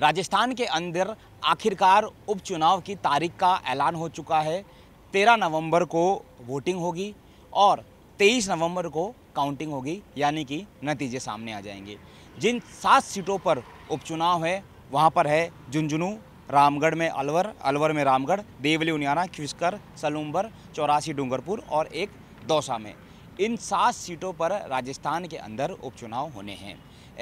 राजस्थान के अंदर आखिरकार उपचुनाव की तारीख का ऐलान हो चुका है तेरह नवंबर को वोटिंग होगी और तेईस नवंबर को काउंटिंग होगी यानी कि नतीजे सामने आ जाएंगे जिन सात सीटों पर उपचुनाव है वहाँ पर है झुंझुनू रामगढ़ में अलवर अलवर में रामगढ़ देवली उनियाना खिस्कर सलूम्बर चौरासी डूंगरपुर और एक दौसा में इन सात सीटों पर राजस्थान के अंदर उपचुनाव होने हैं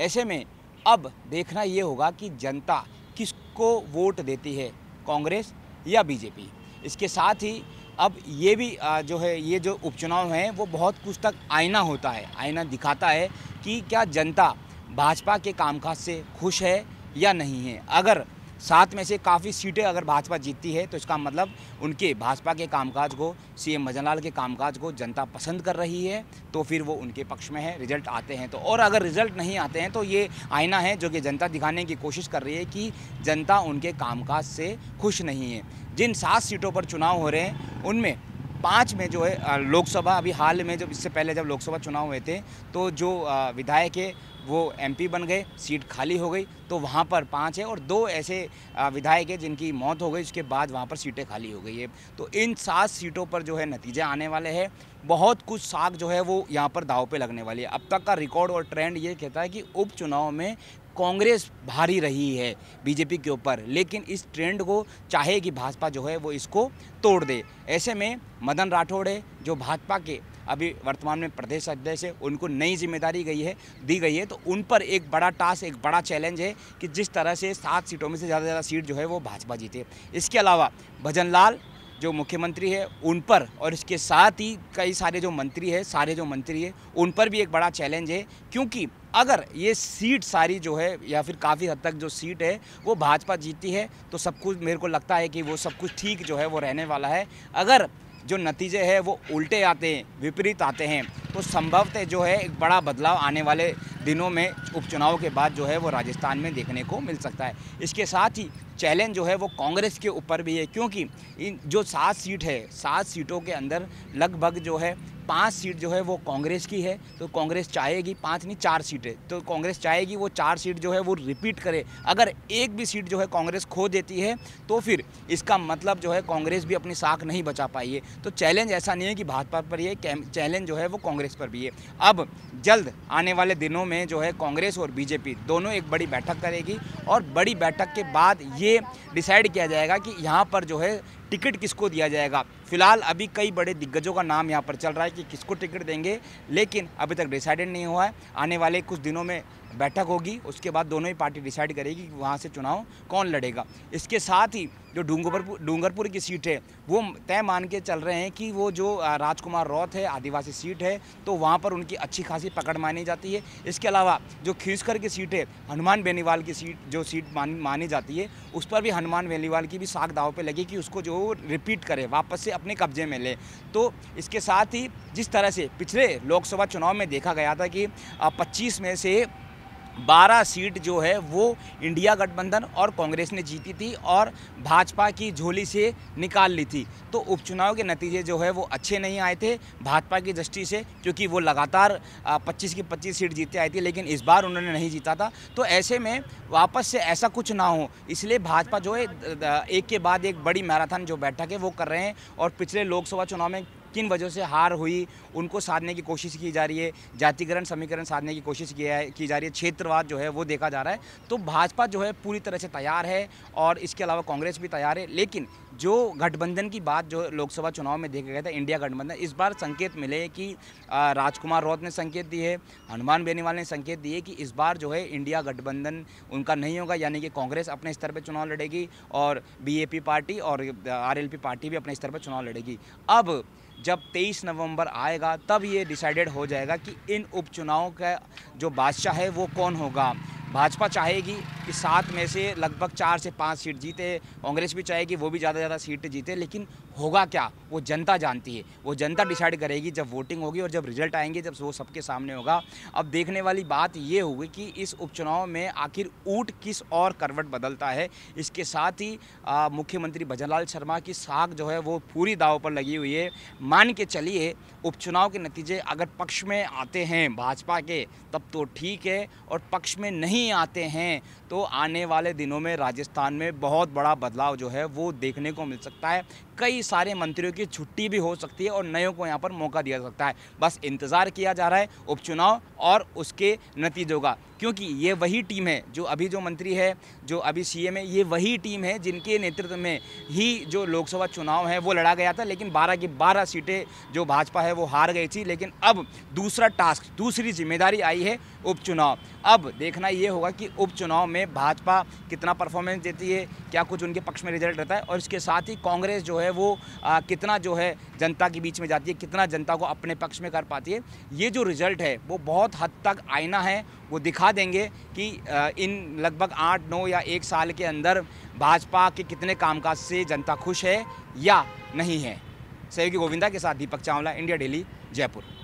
ऐसे में अब देखना ये होगा कि जनता किसको वोट देती है कांग्रेस या बीजेपी इसके साथ ही अब ये भी जो है ये जो उपचुनाव हैं वो बहुत कुछ तक आईना होता है आईना दिखाता है कि क्या जनता भाजपा के कामकाज से खुश है या नहीं है अगर सात में से काफ़ी सीटें अगर भाजपा जीतती है तो इसका मतलब उनके भाजपा के कामकाज को सीएम एम के कामकाज को जनता पसंद कर रही है तो फिर वो उनके पक्ष में है रिजल्ट आते हैं तो और अगर रिजल्ट नहीं आते हैं तो ये आईना है जो कि जनता दिखाने की कोशिश कर रही है कि जनता उनके कामकाज से खुश नहीं है जिन सात सीटों पर चुनाव हो रहे हैं उनमें पाँच में जो है लोकसभा अभी हाल में जब इससे पहले जब लोकसभा चुनाव हुए थे तो जो विधायक है वो एमपी बन गए सीट खाली हो गई तो वहाँ पर पाँच है और दो ऐसे विधायक है जिनकी मौत हो गई उसके बाद वहाँ पर सीटें खाली हो गई है तो इन सात सीटों पर जो है नतीजे आने वाले हैं बहुत कुछ साख जो है वो यहाँ पर दाव पे लगने वाली है अब तक का रिकॉर्ड और ट्रेंड ये कहता है कि उपचुनाव में कांग्रेस भारी रही है बीजेपी के ऊपर लेकिन इस ट्रेंड को चाहे कि भाजपा जो है वो इसको तोड़ दे ऐसे में मदन राठौड़ है जो भाजपा के अभी वर्तमान में प्रदेश अध्यक्ष है उनको नई जिम्मेदारी गई है दी गई है तो उन पर एक बड़ा टास्क एक बड़ा चैलेंज है कि जिस तरह से सात सीटों में से ज़्यादा से ज़्यादा सीट जो है वो भाजपा जीते इसके अलावा भजन लाल जो मुख्यमंत्री है उन पर और इसके साथ ही कई सारे जो मंत्री है सारे जो मंत्री है उन पर भी एक बड़ा चैलेंज है क्योंकि अगर ये सीट सारी जो है या फिर काफ़ी हद तक जो सीट है वो भाजपा जीती है तो सब कुछ मेरे को लगता है कि वो सब कुछ ठीक जो है वो रहने वाला है अगर जो नतीजे हैं वो उल्टे आते हैं विपरीत आते हैं तो संभवतः जो है एक बड़ा बदलाव आने वाले दिनों में उपचुनाव के बाद जो है वो राजस्थान में देखने को मिल सकता है इसके साथ ही चैलेंज जो है वो कांग्रेस के ऊपर भी है क्योंकि इन जो सात सीट है सात सीटों के अंदर लगभग जो है पाँच सीट जो है वो कांग्रेस की है तो कांग्रेस चाहेगी पाँच नहीं चार सीटें तो कांग्रेस चाहेगी वो चार सीट जो है वो रिपीट करे अगर एक भी सीट जो है कांग्रेस खो देती है तो फिर इसका मतलब जो है कांग्रेस भी अपनी साख नहीं बचा पाई है तो चैलेंज ऐसा नहीं है कि भाजपा पर ये चैलेंज जो है वो कांग्रेस पर भी है अब जल्द आने वाले दिनों में जो है कांग्रेस और बीजेपी दोनों एक बड़ी बैठक करेगी और बड़ी बैठक के बाद ये डिसाइड किया जाएगा कि यहाँ पर जो है टिकट किसको दिया जाएगा फिलहाल अभी कई बड़े दिग्गजों का नाम यहाँ पर चल रहा है कि किसको टिकट देंगे लेकिन अभी तक डिसाइडेड नहीं हुआ है आने वाले कुछ दिनों में बैठक होगी उसके बाद दोनों ही पार्टी डिसाइड करेगी कि वहाँ से चुनाव कौन लड़ेगा इसके साथ ही जो डूंगरपुर डूंगरपुर की सीट है वो तय मान के चल रहे हैं कि वो जो राजकुमार रौत है आदिवासी सीट है तो वहाँ पर उनकी अच्छी खासी पकड़ मानी जाती है इसके अलावा जो खीसकर की सीट है हनुमान बेनीवाल की सीट जो सीट मान, मानी जाती है उस पर भी हनुमान बेनीवाल की भी साख दाव पर लगी कि उसको जो रिपीट करे वापस से अपने कब्जे में ले तो इसके साथ ही जिस तरह से पिछले लोकसभा चुनाव में देखा गया था कि पच्चीस में से बारह सीट जो है वो इंडिया गठबंधन और कांग्रेस ने जीती थी और भाजपा की झोली से निकाल ली थी तो उपचुनाव के नतीजे जो है वो अच्छे नहीं आए थे भाजपा की दृष्टि से क्योंकि वो लगातार 25 की 25 सीट जीते आई थी लेकिन इस बार उन्होंने नहीं जीता था तो ऐसे में वापस से ऐसा कुछ ना हो इसलिए भाजपा जो है एक के बाद एक बड़ी मैराथन जो बैठक है वो कर रहे हैं और पिछले लोकसभा चुनाव में किन वजह से हार हुई उनको साधने की कोशिश की जा रही है जातिकरण समीकरण साधने की कोशिश की है की जा रही है क्षेत्रवाद जो है वो देखा जा रहा है तो भाजपा जो है पूरी तरह से तैयार है और इसके अलावा कांग्रेस भी तैयार है लेकिन जो गठबंधन की बात जो लोकसभा चुनाव में देखा गया था इंडिया गठबंधन इस बार संकेत मिले कि राजकुमार रौत ने संकेत दिए हनुमान बेनीवाल ने संकेत दिए कि इस बार जो है इंडिया गठबंधन उनका नहीं होगा यानी कि कांग्रेस अपने स्तर पर चुनाव लड़ेगी और बीएपी पार्टी और आरएलपी पार्टी भी अपने स्तर पर चुनाव लड़ेगी अब जब 23 नवंबर आएगा तब ये डिसाइडेड हो जाएगा कि इन उपचुनावों का जो बादशाह है वो कौन होगा भाजपा चाहेगी कि सात में से लगभग चार से पाँच सीट जीते कांग्रेस भी चाहेगी वो भी ज़्यादा ज़्यादा सीट जीते लेकिन होगा क्या वो जनता जानती है वो जनता डिसाइड करेगी जब वोटिंग होगी और जब रिजल्ट आएंगे जब वो सबके सामने होगा अब देखने वाली बात ये होगी कि इस उपचुनाव में आखिर ऊट किस और करवट बदलता है इसके साथ ही मुख्यमंत्री भजनलाल शर्मा की साख जो है वो पूरी दाव पर लगी हुई है मान के चलिए उपचुनाव के नतीजे अगर पक्ष में आते हैं भाजपा के तब तो ठीक है और पक्ष में नहीं आते हैं तो आने वाले दिनों में राजस्थान में बहुत बड़ा बदलाव जो है वो देखने को मिल सकता है कई सारे मंत्रियों की छुट्टी भी हो सकती है और नयों को यहाँ पर मौका दिया जा सकता है बस इंतज़ार किया जा रहा है उपचुनाव और उसके नतीजों का क्योंकि ये वही टीम है जो अभी जो मंत्री है जो अभी सीएम है ये वही टीम है जिनके नेतृत्व में ही जो लोकसभा चुनाव है वो लड़ा गया था लेकिन 12 की 12 सीटें जो भाजपा है वो हार गई थी लेकिन अब दूसरा टास्क दूसरी जिम्मेदारी आई है उपचुनाव अब देखना ये होगा कि उपचुनाव में भाजपा कितना परफॉर्मेंस देती है क्या कुछ उनके पक्ष में रिजल्ट रहता है और इसके साथ ही कांग्रेस जो है है वो आ, कितना जो है जनता के बीच में जाती है कितना जनता को अपने पक्ष में कर पाती है ये जो रिजल्ट है वो बहुत हद तक आईना है वो दिखा देंगे कि आ, इन लगभग आठ नौ या एक साल के अंदर भाजपा के कितने कामकाज से जनता खुश है या नहीं है सहयोगी गोविंदा के साथ दीपक चावला इंडिया डेली जयपुर